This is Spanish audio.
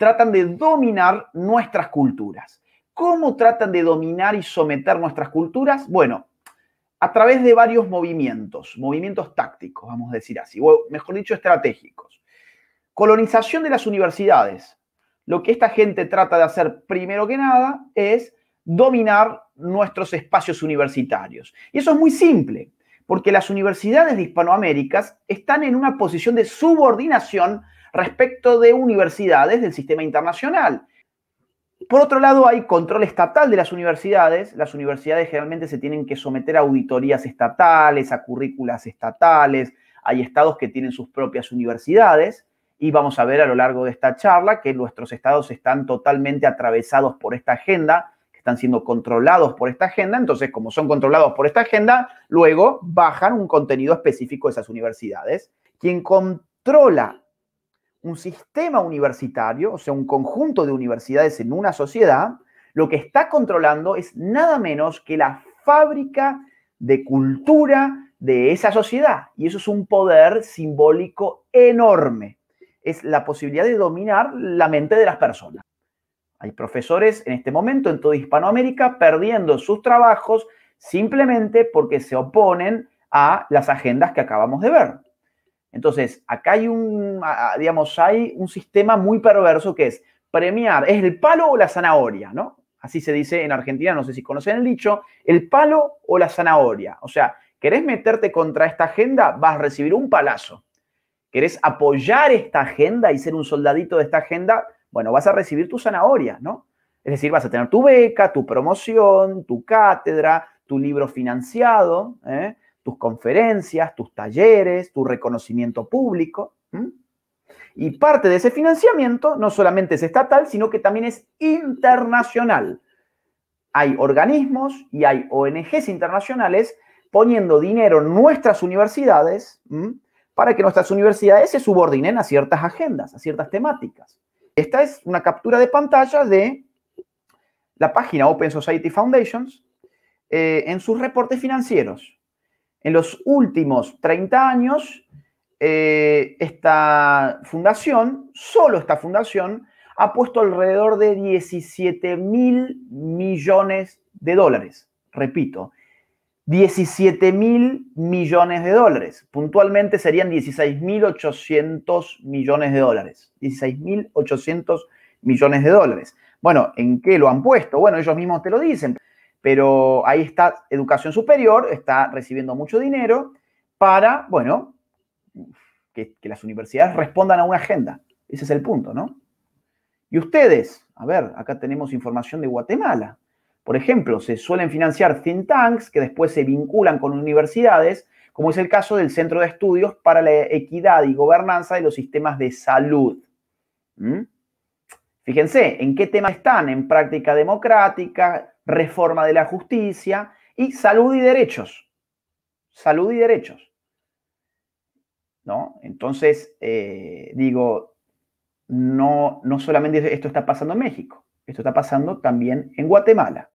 tratan de dominar nuestras culturas. ¿Cómo tratan de dominar y someter nuestras culturas? Bueno, a través de varios movimientos, movimientos tácticos, vamos a decir así, o mejor dicho, estratégicos. Colonización de las universidades. Lo que esta gente trata de hacer primero que nada es dominar nuestros espacios universitarios. Y eso es muy simple, porque las universidades de Hispanoaméricas están en una posición de subordinación respecto de universidades del sistema internacional. Por otro lado, hay control estatal de las universidades. Las universidades generalmente se tienen que someter a auditorías estatales, a currículas estatales. Hay estados que tienen sus propias universidades y vamos a ver a lo largo de esta charla que nuestros estados están totalmente atravesados por esta agenda, que están siendo controlados por esta agenda. Entonces, como son controlados por esta agenda, luego bajan un contenido específico de esas universidades. Quien controla un sistema universitario, o sea, un conjunto de universidades en una sociedad, lo que está controlando es nada menos que la fábrica de cultura de esa sociedad. Y eso es un poder simbólico enorme. Es la posibilidad de dominar la mente de las personas. Hay profesores en este momento en toda Hispanoamérica perdiendo sus trabajos simplemente porque se oponen a las agendas que acabamos de ver. Entonces, acá hay un, digamos, hay un sistema muy perverso que es premiar, es el palo o la zanahoria, ¿no? Así se dice en Argentina, no sé si conocen el dicho, el palo o la zanahoria. O sea, querés meterte contra esta agenda, vas a recibir un palazo. Querés apoyar esta agenda y ser un soldadito de esta agenda, bueno, vas a recibir tu zanahoria, ¿no? Es decir, vas a tener tu beca, tu promoción, tu cátedra, tu libro financiado, ¿eh? tus conferencias, tus talleres, tu reconocimiento público. Y parte de ese financiamiento no solamente es estatal, sino que también es internacional. Hay organismos y hay ONGs internacionales poniendo dinero en nuestras universidades para que nuestras universidades se subordinen a ciertas agendas, a ciertas temáticas. Esta es una captura de pantalla de la página Open Society Foundations eh, en sus reportes financieros. En los últimos 30 años, eh, esta fundación, solo esta fundación, ha puesto alrededor de 17 mil millones de dólares. Repito, 17 mil millones de dólares. Puntualmente serían mil 800 millones de dólares. mil 16.800 millones de dólares. Bueno, ¿en qué lo han puesto? Bueno, ellos mismos te lo dicen. Pero ahí está educación superior, está recibiendo mucho dinero para, bueno, que, las universidades respondan a una agenda. Ese es el punto, ¿no? Y ustedes, a ver, acá tenemos información de Guatemala. Por ejemplo, se suelen financiar think tanks que después se vinculan con universidades, como es el caso del Centro de Estudios para la Equidad y Gobernanza de los Sistemas de Salud. ¿Mm? Fíjense en qué temas están, en práctica democrática, reforma de la justicia y salud y derechos. Salud y derechos. ¿No? Entonces, eh, digo, no, no solamente esto está pasando en México, esto está pasando también en Guatemala.